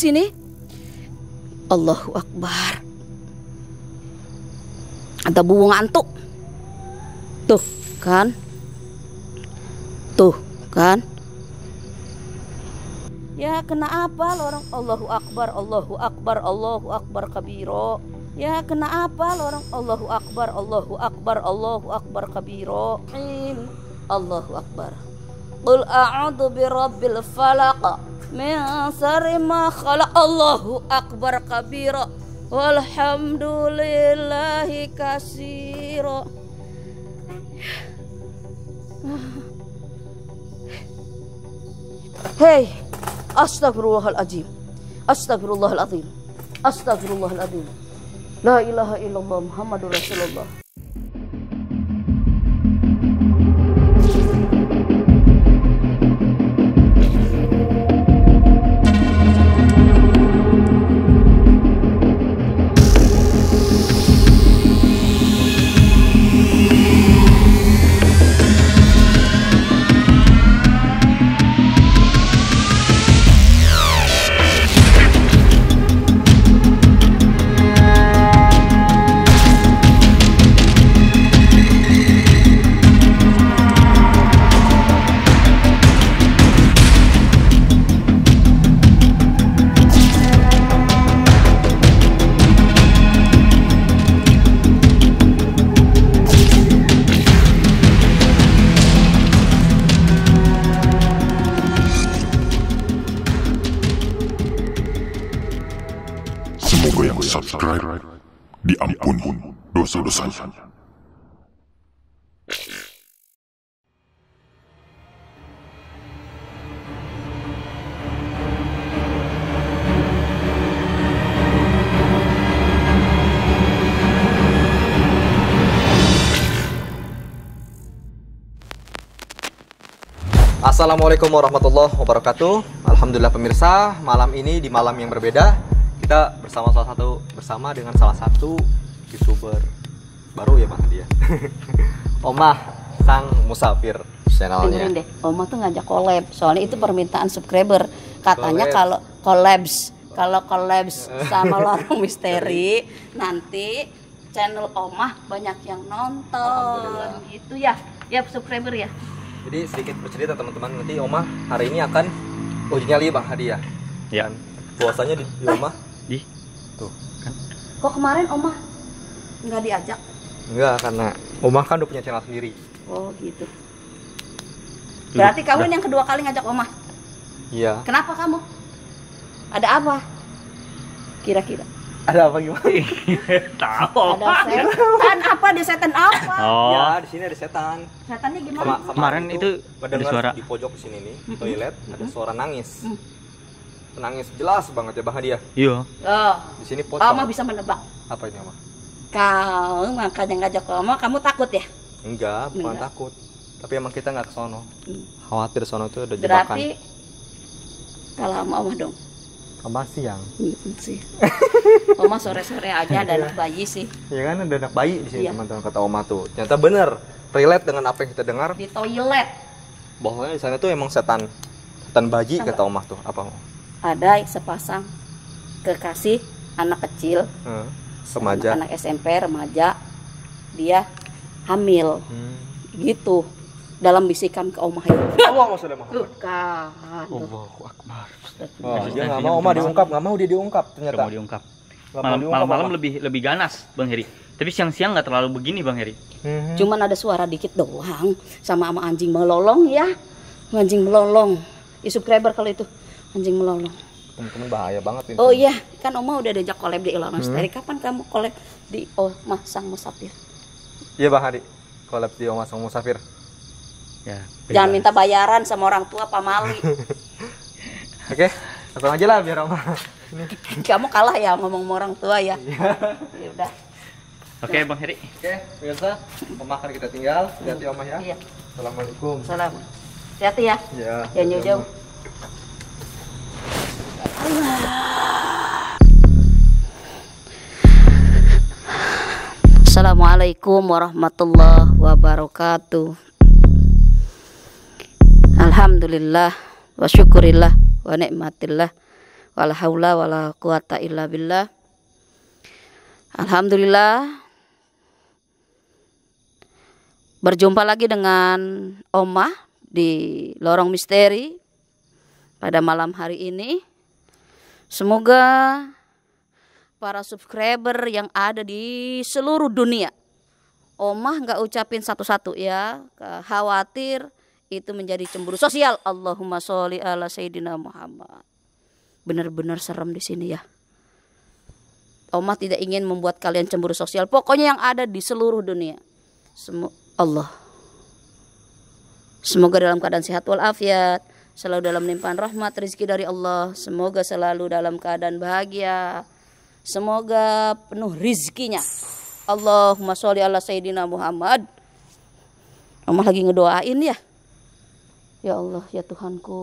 Sini. Allahu Akbar. Ada bubu ngantuk. Tuh, kan? Tuh, kan? Ya, kena apa lorong? Allahu Akbar, Allahu Akbar, Allahu Akbar kabiro. Ya kena apa lorong Allahu Akbar Allahu Akbar Allahu Akbar kabiro Allahu Akbar Qul a'udhu bi rabbil falaq min syarri ma khala Allahu akbar kabira walhamdulillahi kasira Hei, astagfirullahaladzim Astagfirullahaladzim Astagfirullahaladzim La ilaha illallah Muhammadur Rasulullah Assalamualaikum warahmatullahi wabarakatuh. Alhamdulillah pemirsa, malam ini di malam yang berbeda kita bersama salah satu bersama dengan salah satu youtuber baru ya Mas dia. Omah Sang Musafir channelnya. Dengerin deh, Omah tuh ngajak collab. Soalnya itu permintaan subscriber. Katanya kalau collabs, kalau collabs sama lorong misteri nanti channel Omah banyak yang nonton itu ya. Ya subscriber ya. Jadi sedikit bercerita teman-teman nanti Oma hari ini akan uji nyali bang Hadi ya. Iya. puasanya di, di Oma. Di. Tuh kan. Kok kemarin Oma nggak diajak? Enggak karena Oma kan udah punya channel sendiri. Oh gitu. Berarti kamu yang kedua kali ngajak Oma. Iya. Kenapa kamu? Ada apa? Kira-kira ada apa gimana? Iya, tahu Ada setan apa di setan apa? Oh. Ya, di sini ada setan. Setannya gimana? Kema kemarin itu, itu ada suara di pojok sini nih, toilet ada suara nangis. Mm. Nangis jelas banget ya bahagia. Ya? Iya. Oh. Di sini pocong. Mama bisa menebak. Apa ini, mama? Kau makanya ngajak Oma, kamu takut ya? Enggak, bukan Enggak. takut. Tapi emang kita nggak ke sono. Mm. Khawatir sono itu ada jebakan. Berarti kalau sama Oma dong. Mama siang. sih. Oma sore-sore aja ada anak iya. bayi sih. Iya kan ada anak bayi di sini teman iya. teman-teman kata Oma tuh. Ternyata bener relate dengan apa yang kita dengar. Di toilet. Bahwa di sana tuh emang setan setan bayi Apa? kata Oma tuh. Apa? Ada sepasang kekasih anak kecil. Hmm. Remaja. Anak SMP remaja. Dia hamil. Hmm. Gitu dalam bisikan ke Omah itu. Allah sudah mah. Bukan. Allahu Akbar. Oh, dia nggak mau Omah diungkap, nggak mau dia diungkap ternyata. Gak mau diungkap. Malam-malam lebih lebih ganas, Bang Heri. Tapi siang-siang nggak terlalu begini, Bang Heri. hmm Cuman ada suara dikit doang sama sama anjing melolong ya. Anjing melolong. Ya subscriber kalau itu anjing melolong. Temen-temen bahaya banget ini. Oh iya, kan Oma udah diajak collab di Elon Mustari. Mhm. Hmm. Kapan kamu collab di Omah Sang Musafir? Iya, Bang Heri. Collab di Omah Sang Musafir ya, jangan minta bayaran sama orang tua Mali oke okay. aja lah biar ini Kamu kalah ya ngomong sama orang tua ya. Iya. ya udah. Oke, okay, Bang Heri. Oke, okay, pemirsa, pemakan kita tinggal. Hati-hati Oma ya. Iya. Assalamualaikum. Salam. Hati-hati ya. Iya. jauh-jauh. Assalamualaikum warahmatullahi wabarakatuh. Alhamdulillah wa syukurillah wa nikmatillah wala haula wala quwata illa billah Alhamdulillah berjumpa lagi dengan Oma di Lorong Misteri pada malam hari ini semoga para subscriber yang ada di seluruh dunia Oma nggak ucapin satu-satu ya khawatir itu menjadi cemburu sosial. Allahumma sholli ala sayyidina Muhammad. Benar-benar serem di sini ya. omah tidak ingin membuat kalian cemburu sosial. Pokoknya yang ada di seluruh dunia. Semua Allah. Semoga dalam keadaan sehat walafiat, selalu dalam limpahan rahmat rezeki dari Allah. Semoga selalu dalam keadaan bahagia. Semoga penuh rizkinya. Allahumma sholli ala sayyidina Muhammad. omah lagi ngedoain ya. Ya Allah, ya Tuhanku.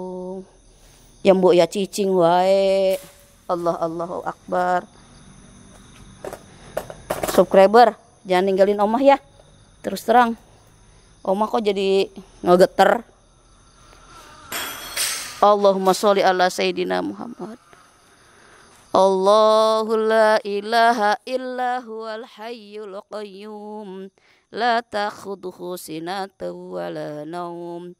Ya mbok ya cicing wae. Allah Allahu Akbar. Subscriber, jangan ninggalin omah ya. Terus terang. Omah kok jadi ngegeter. Allahumma sholli ala sayyidina Muhammad. Allahu la ilaha illa huwal hayyul qayyum. La takhudhuhu sinatun wa la nawm.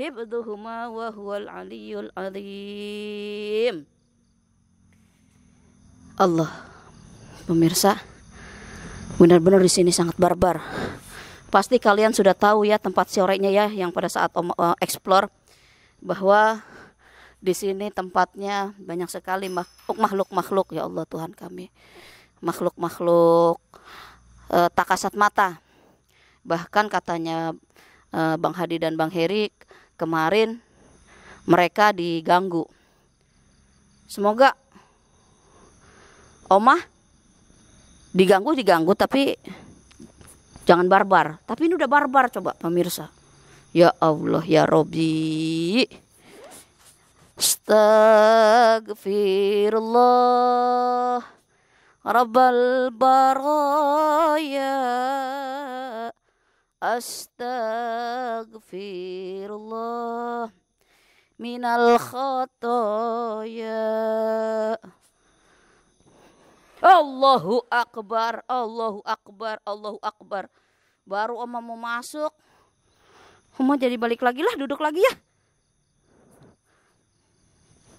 hibduhuma wa huwal aliyul azim Allah pemirsa benar-benar di sini sangat barbar pasti kalian sudah tahu ya tempat sorenya ya yang pada saat om, eh, explore bahwa di sini tempatnya banyak sekali makhluk-makhluk ya Allah Tuhan kami makhluk-makhluk e, tak kasat mata bahkan katanya e, Bang Hadi dan Bang Herik kemarin mereka diganggu. Semoga Omah diganggu diganggu tapi jangan barbar. Tapi ini udah barbar coba pemirsa. Ya Allah ya Robi. Astagfirullah Rabbal baraya astaghfirullah minal khotoya Allahu Akbar, Allahu Akbar, Allahu Akbar. Baru Oma mau masuk. Oma jadi balik lagi lah, duduk lagi ya.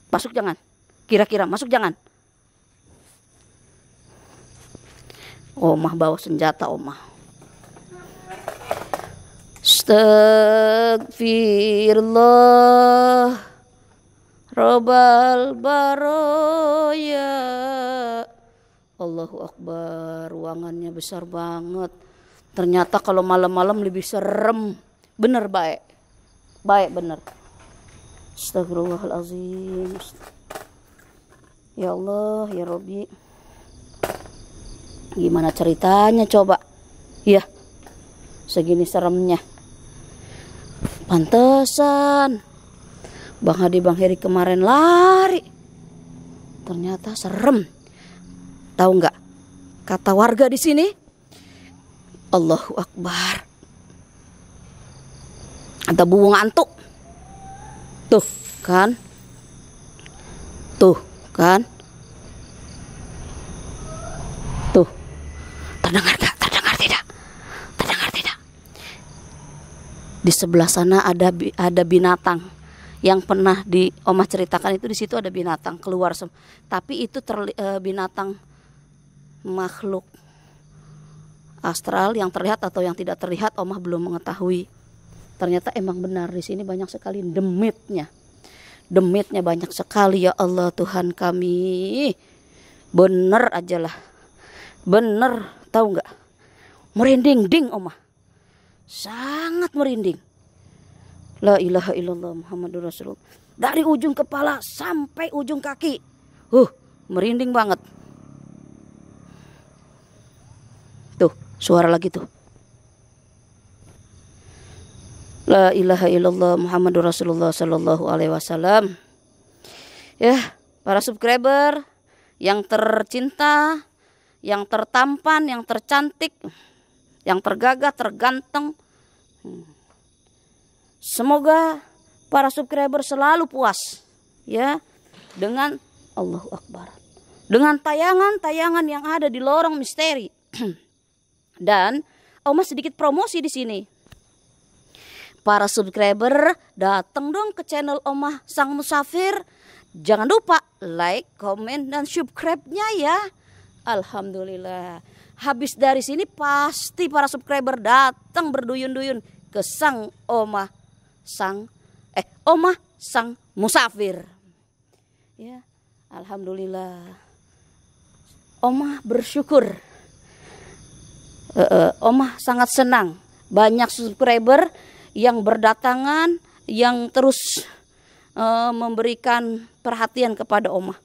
Masuk jangan. Kira-kira masuk jangan. Omah bawa senjata Omah. Astagfirullah Robal Baroya Allahu Akbar Ruangannya besar banget Ternyata kalau malam-malam lebih serem Bener baik Baik bener Astagfirullahalazim Ya Allah Ya Robi Gimana ceritanya coba Ya Segini seremnya Pantesan. Bang Hadi Bang Heri kemarin lari. Ternyata serem. Tahu nggak? Kata warga di sini. Allahu Akbar. Ada buang antuk. Tuh kan. Tuh kan. Tuh. Terdengar gak? di sebelah sana ada ada binatang yang pernah di Omah ceritakan itu di situ ada binatang keluar tapi itu e, binatang makhluk astral yang terlihat atau yang tidak terlihat Omah belum mengetahui ternyata emang benar di sini banyak sekali demitnya demitnya banyak sekali ya Allah Tuhan kami bener aja lah bener tahu nggak merinding ding Omah sangat merinding. La ilaha illallah Muhammadur Rasulullah. Dari ujung kepala sampai ujung kaki. Huh, merinding banget. Tuh, suara lagi tuh. La ilaha illallah Muhammadur Rasulullah sallallahu alaihi wasallam. Ya, para subscriber yang tercinta, yang tertampan, yang tercantik yang tergagah, terganteng. Hmm. Semoga para subscriber selalu puas ya dengan Allahu Akbar. Dengan tayangan-tayangan yang ada di lorong misteri. Dan Oma sedikit promosi di sini. Para subscriber datang dong ke channel Oma Sang Musafir. Jangan lupa like, komen, dan subscribe-nya ya. Alhamdulillah habis dari sini pasti para subscriber datang berduyun-duyun ke sang oma sang eh oma sang musafir. Ya, alhamdulillah. Oma bersyukur. uh, uh, oma sangat senang banyak subscriber yang berdatangan yang terus uh, memberikan perhatian kepada Oma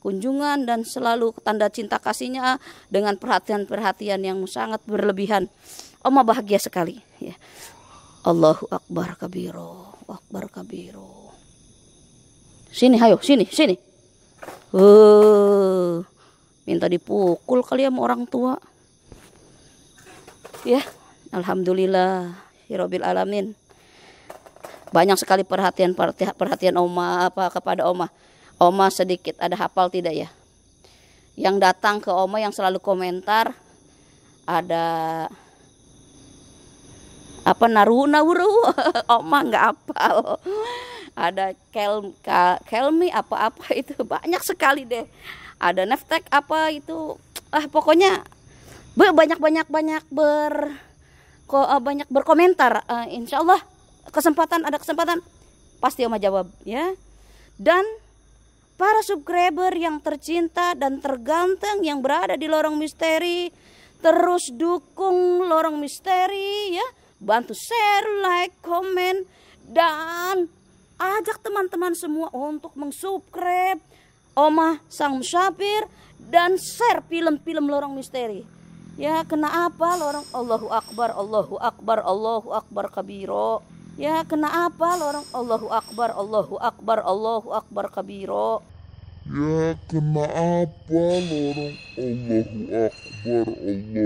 kunjungan dan selalu tanda cinta kasihnya dengan perhatian-perhatian yang sangat berlebihan. Oma bahagia sekali. Ya. Allahu Akbar kabiro, Akbar kabiro. Sini, hayo, sini, sini. Uh, minta dipukul kali ya sama orang tua. Ya, Alhamdulillah, Hirobil ya Alamin. Banyak sekali perhatian perhatian Oma apa kepada Oma. Oma sedikit ada hafal tidak ya? Yang datang ke Oma yang selalu komentar ada apa naruna wuru Oma nggak hafal. Ada kel, kelmi apa-apa itu banyak sekali deh. Ada neftek apa itu ah pokoknya banyak-banyak banyak ber ko, ah, banyak berkomentar. Uh, insya Allah kesempatan ada kesempatan pasti Oma jawab ya. Dan Para subscriber yang tercinta dan terganteng yang berada di lorong misteri, terus dukung lorong misteri ya. Bantu share, like, komen dan ajak teman-teman semua untuk mengsubscribe Oma Sang Musafir dan share film-film lorong misteri. Ya, kenapa lorong Allahu Akbar, Allahu Akbar, Allahu Akbar kabiro. Ya kena apa lo orang Allahu Akbar, Allahu Akbar, Allahu Akbar kabiro. Ya kena apa lo orang Allahu Akbar, Allahu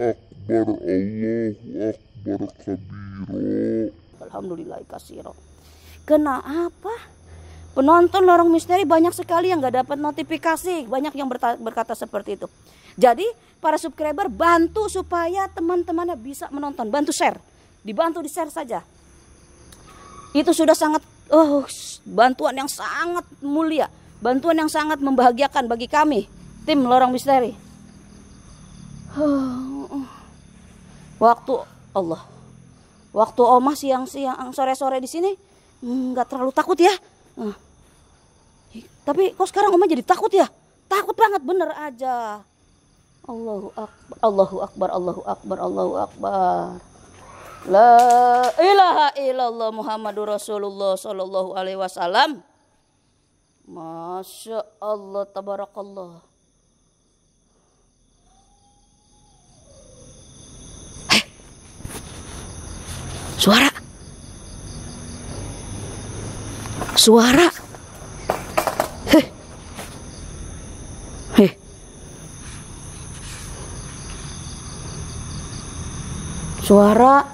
Akbar, Allahu Akbar kabiro. Alhamdulillah kasiro. Kena apa? Penonton lorong misteri banyak sekali yang gak dapat notifikasi, banyak yang berkata seperti itu. Jadi para subscriber bantu supaya teman-temannya bisa menonton, bantu share, dibantu di share saja itu sudah sangat oh bantuan yang sangat mulia, bantuan yang sangat membahagiakan bagi kami tim lorong misteri. waktu Allah, waktu Oma siang-siang sore-sore di sini nggak terlalu takut ya. Nah. tapi kok sekarang Oma jadi takut ya? Takut banget bener aja. Allahu akbar, Allahu akbar, Allahu akbar, Allahu akbar. La ilaha illallah Muhammadur Rasulullah sallallahu alaihi wasallam. Masya Allah tabarakallah. Eh. Suara. Suara. Heh. Heh. Suara.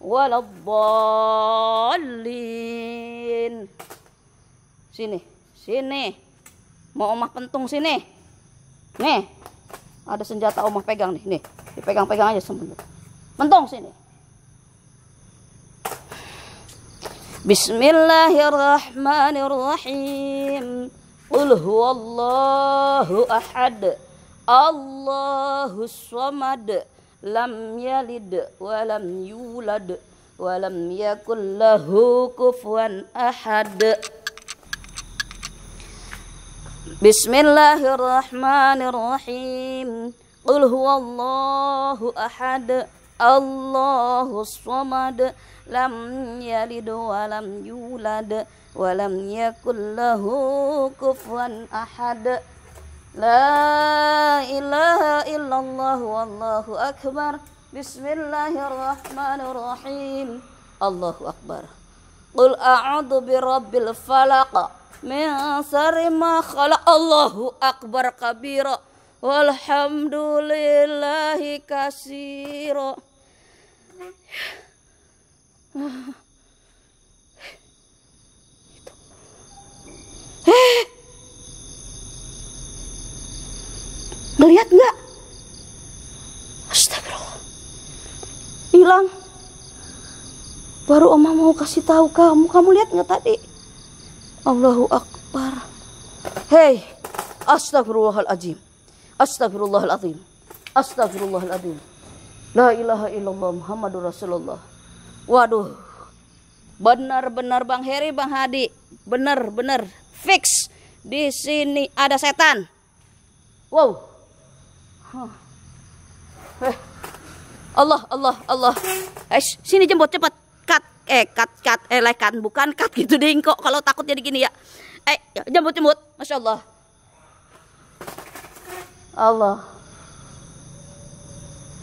wala dhalin sini sini mau omah pentung sini nih ada senjata omah pegang nih nih dipegang-pegang aja semuanya pentung sini Bismillahirrahmanirrahim Qul huwallahu ahad Allahus samad lam yalid wa lam yulad wa lam yakul lahu kufuwan ahad Bismillahirrahmanirrahim Qul huwallahu ahad Allahu samad lam yalid wa lam yulad wa lam yakul lahu kufuwan ahad لا إله إلا الله والله أكبر بسم الله الرحمن الرحيم الله أكبر قل أعوذ برب الفلق من شر ما خلق الله أكبر كبيرا والحمد لله كثيرا Eh ngelihat nggak astagfirullah hilang baru oma mau kasih tahu kamu kamu lihat nggak tadi Allahu Akbar hei astagfirullahaladzim astagfirullahaladzim astagfirullahaladzim la ilaha illallah Muhammadur Rasulullah waduh benar-benar Bang Heri Bang Hadi benar-benar fix di sini ada setan wow Allah, Allah, Allah. Eh, sini jemput cepat. Cut, eh, cut, cut, eh, lekan. Bukan cut gitu deh, kok. Kalau takut jadi gini ya. Eh, ya, jemput, jemput. Masya Allah. Allah.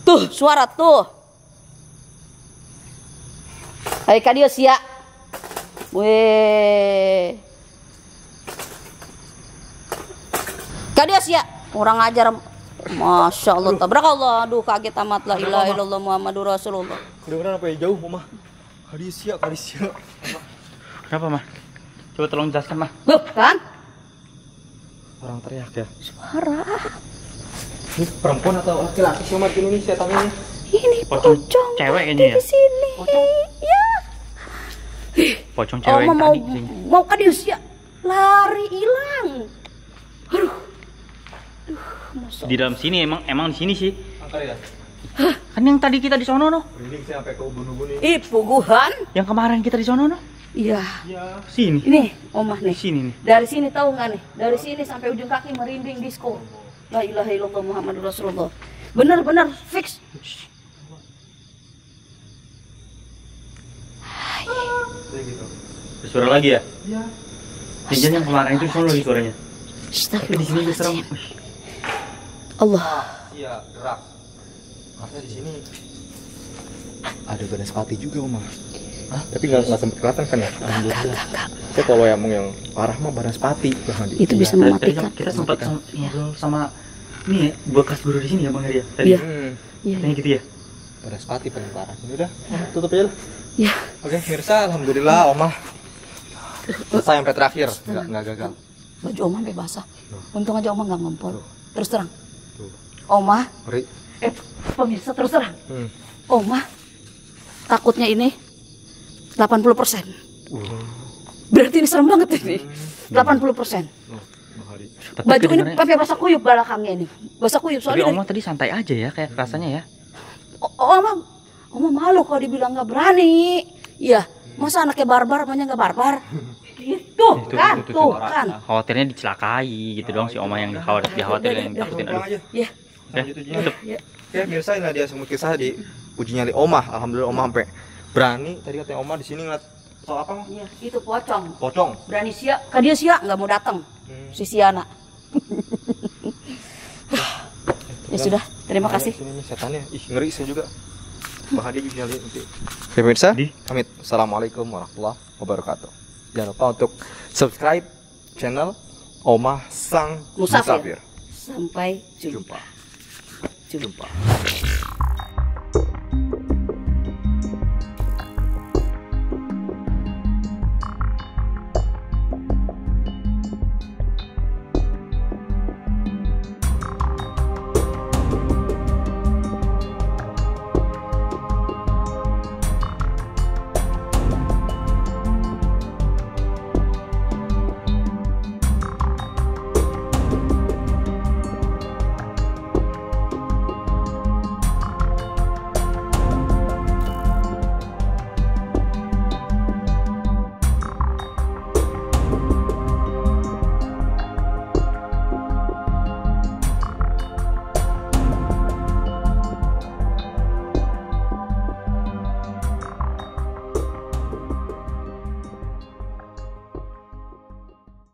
Tuh, suara tuh. Hai kadios ya. Weh. Kadios ya. Orang ajar Masya Allah, Allah. Aduh, kaget amat lah, ilaha illallah Muhammadur Rasulullah. Kedengeran apa ya jauh, Mama? Hadisia, ya, hadisia. Ya. Kenapa, Mah? Coba tolong jelaskan, Mah. kan? Orang teriak ya? Suara. Ini perempuan atau laki-laki sih, Mah? Ini siapa ini. Ini pocong, cewek ini. ya? Di sini. Pocong. Ya. Pocong cewek oh, mau, tadi. Mau, mau kan dia lari hilang. Aduh. Di dalam sini emang emang di sini sih. Ya. Hah, kan yang tadi kita di sono noh. Merinding Yang kemarin kita di sono noh. Iya. Ya. Sini. Ini omah nih. Sini nih. Dari sini tahu nggak nih? Dari sini sampai ujung kaki merinding disco. La ilaha illallah Muhammad Rasulullah. Benar-benar fix. Gitu. Ada suara lagi ya? Iya. Jangan yang kemarin itu solo suaranya. Tapi di sini serem. Allah. Iya, gerak. Karena di sini ada banaspati juga, Umar. Hah? Tapi nggak nggak sempat kelihatan kan ya? Enggak, enggak, Saya kalau yang mau yang parah mah banaspati. Itu iya. bisa bisa iya, mematikan. Iya, Kita sempat sama, ya. sama ini ya, bekas guru di sini ya Bang Heri ya? Tadi. Iya. Ya? Hmm. Iya. gitu ya. Banaspati paling parah. Ini ya udah, tutup aja lah. Iya. Oke, mirsa, alhamdulillah Oma selesai sampai terakhir, nggak gagal. Baju Oma sampai basah. Untung aja Oma nggak ngempol. Terus terang, Oma. Ri. Eh, pemirsa terus terang. Hmm. Oma takutnya ini 80%. Uh. Berarti ini serem banget ini. Hmm. 80%. Oh. Tapi baju ini pakai basah kuyup belakangnya ini basah kuyup soalnya tapi oma tadi santai aja ya kayak hmm. rasanya ya o oma oma malu kalau dibilang nggak berani iya masa anaknya barbar namanya nggak barbar gitu kan itu, itu, kan? tuh, kan khawatirnya dicelakai gitu doang dong si oma yang dikhawatir dikhawatir yang ditakutin Iya. ya Eh, ya, ya. ya biasa ini dia semua kisah di uji nyali omah alhamdulillah omah sampai berani tadi katanya omah di sini ngeliat soal apa Iya, itu pocong. Pocong. Berani siak, kan dia siak nggak mau datang. Hmm. Si Siana. ya sudah, terima nah, kasih. Sini setannya, ih ngeri saya juga. Bahagia uji nyali nanti. Pemirsa, di. pamit. Assalamualaikum warahmatullahi wabarakatuh. Jangan lupa untuk subscribe channel Omah Sang Musafir. Musafir. Sampai jumpa. jumpa. 这个吧。